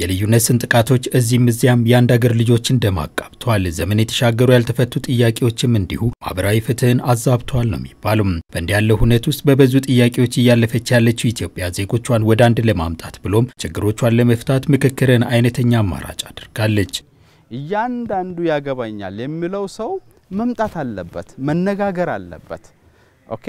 የልዩነት ስንጥቃቶች እዚህም እዚያም የአንድ አገር ልጆችን ደም አቃብተዋል። ዘመን የተሻገሩ ያልተፈቱ ጥያቄዎችም እንዲሁ ማህበራዊ ፍትህን አዛብተዋል ነው የሚባሉም። በእንዲህ ያለው ሁነት ውስጥ በብዙ ጥያቄዎች እያለፈች ያለችው ኢትዮጵያ ዜጎቿን ወደ አንድ ለማምጣት ብሎም ችግሮቿን ለመፍታት ምክክርን አይነተኛ አማራጭ አድርጋለች። እያንዳንዱ ያገባኛል የሚለው ሰው መምጣት አለበት፣ መነጋገር አለበት። ኦኬ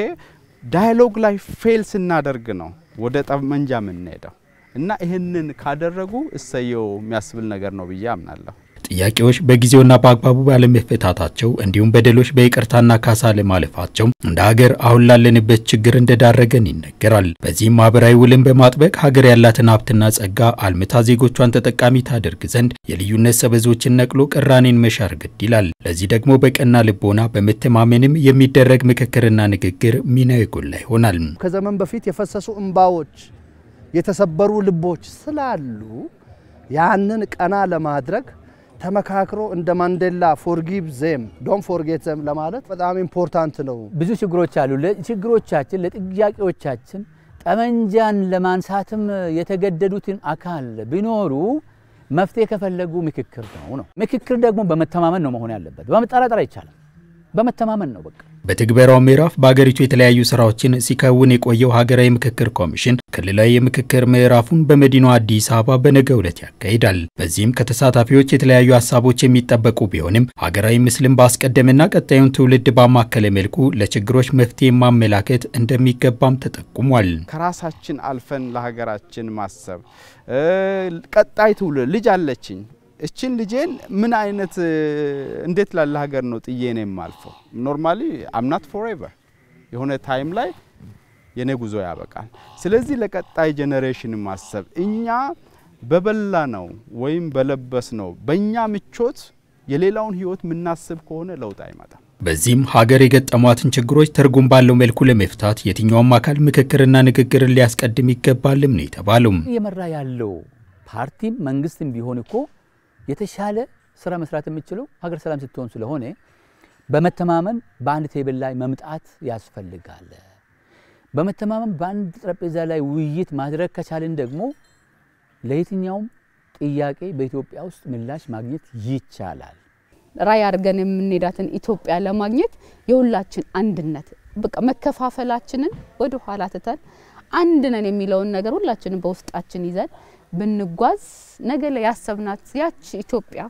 ዳያሎግ ላይ ፌል ስናደርግ ነው ወደ ጠመንጃ የምንሄደው። እና ይህንን ካደረጉ እሰየው የሚያስብል ነገር ነው ብዬ አምናለሁ። ጥያቄዎች በጊዜውና በአግባቡ ባለመፈታታቸው እንዲሁም በደሎች በይቅርታና ካሳ ለማለፋቸው እንደ ሀገር አሁን ላለንበት ችግር እንደዳረገን ይነገራል። በዚህም ማህበራዊ ውልን በማጥበቅ ሀገር ያላትን ሀብትና ጸጋ አልምታ ዜጎቿን ተጠቃሚ ታደርግ ዘንድ የልዩነት ሰበዞችን ነቅሎ ቅራኔን መሻር ግድ ይላል። ለዚህ ደግሞ በቀና ልቦና በመተማመንም የሚደረግ ምክክርና ንግግር ሚና የጎላ ይሆናል። ከዘመን በፊት የፈሰሱ እንባዎች የተሰበሩ ልቦች ስላሉ ያንን ቀና ለማድረግ ተመካክሮ እንደ ማንዴላ ፎርጊቭ ዜም ዶን ፎርጌት ዜም ለማለት በጣም ኢምፖርታንት ነው። ብዙ ችግሮች አሉ። ለችግሮቻችን ለጥያቄዎቻችን ጠመንጃን ለማንሳትም የተገደዱትን አካል ቢኖሩ መፍትሄ ከፈለጉ ምክክር ነው ነው። ምክክር ደግሞ በመተማመን ነው መሆን ያለበት። በመጠራጠር አይቻልም። በመተማመን ነው በቃ በትግበራው ምዕራፍ በአገሪቱ የተለያዩ ስራዎችን ሲከውን የቆየው ሀገራዊ ምክክር ኮሚሽን ክልላዊ የምክክር ምዕራፉን በመዲናዋ አዲስ አበባ በነገ ዕለት ያካሂዳል። በዚህም ከተሳታፊዎች የተለያዩ ሀሳቦች የሚጠበቁ ቢሆንም ሀገራዊ ምስልን ባስቀደምና ቀጣዩን ትውልድ ባማከለ መልኩ ለችግሮች መፍትሄ ማመላከት እንደሚገባም ተጠቁሟል። ከራሳችን አልፈን ለሀገራችን ማሰብ ቀጣይ ትውልድ ልጅ አለችኝ እችን ልጄን ምን አይነት እንዴት ላለ ሀገር ነው ጥዬ ነው የማልፈው? ኖርማሊ አምናት ፎሬቨር የሆነ ታይም ላይ የኔ ጉዞ ያበቃል። ስለዚህ ለቀጣይ ጀኔሬሽን ማሰብ እኛ በበላ ነው ወይም በለበስ ነው በእኛ ምቾት የሌላውን ህይወት የምናስብ ከሆነ ለውጥ አይመጣም። በዚህም ሀገር የገጠሟትን ችግሮች ትርጉም ባለው መልኩ ለመፍታት የትኛውም አካል ምክክርና ንግግርን ሊያስቀድም ይገባልም ነው የተባለው። እየመራ ያለው ፓርቲም መንግስትም ቢሆን እኮ የተሻለ ስራ መስራት የምችለው ሀገር ሰላም ስትሆን ስለሆነ በመተማመን በአንድ ቴብል ላይ መምጣት ያስፈልጋል። በመተማመን በአንድ ጠረጴዛ ላይ ውይይት ማድረግ ከቻልን ደግሞ ለየትኛውም ጥያቄ በኢትዮጵያ ውስጥ ምላሽ ማግኘት ይቻላል። ራይ አድርገን የምንሄዳትን ኢትዮጵያ ለማግኘት የሁላችን አንድነት በቃ መከፋፈላችንን ወደ ኋላ ትተን አንድ ነን የሚለውን ነገር ሁላችንም በውስጣችን ይዘን ብንጓዝ ነገ ላይ ያሰብናት ያች ኢትዮጵያ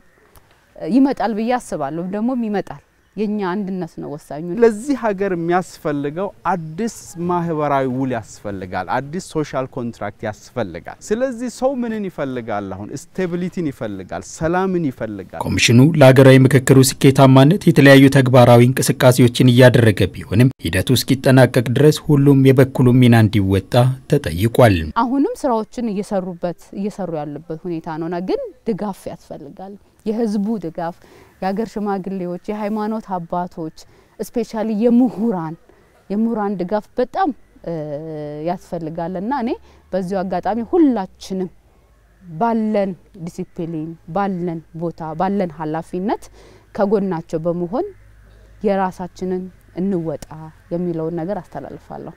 ይመጣል ብዬ አስባለሁ። ደግሞም ይመጣል። የኛ አንድነት ነው ወሳኙ። ለዚህ ሀገር የሚያስፈልገው አዲስ ማህበራዊ ውል ያስፈልጋል። አዲስ ሶሻል ኮንትራክት ያስፈልጋል። ስለዚህ ሰው ምንን ይፈልጋል? አሁን ስቴቢሊቲን ይፈልጋል፣ ሰላምን ይፈልጋል። ኮሚሽኑ ለሀገራዊ ምክክሩ ስኬታማነት የተለያዩ ተግባራዊ እንቅስቃሴዎችን እያደረገ ቢሆንም ሂደቱ እስኪጠናቀቅ ድረስ ሁሉም የበኩሉ ሚና እንዲወጣ ተጠይቋል። አሁንም ስራዎችን እየሰሩበት እየሰሩ ያለበት ሁኔታ ነውና ግን ድጋፍ ያስፈልጋል። የህዝቡ ድጋፍ፣ የሀገር ሽማግሌዎች፣ የሃይማኖት አባቶች እስፔሻሊ የምሁራን የምሁራን ድጋፍ በጣም ያስፈልጋል እና እኔ በዚሁ አጋጣሚ ሁላችንም ባለን ዲሲፕሊን፣ ባለን ቦታ፣ ባለን ኃላፊነት ከጎናቸው በመሆን የራሳችንን እንወጣ የሚለውን ነገር አስተላልፋለሁ።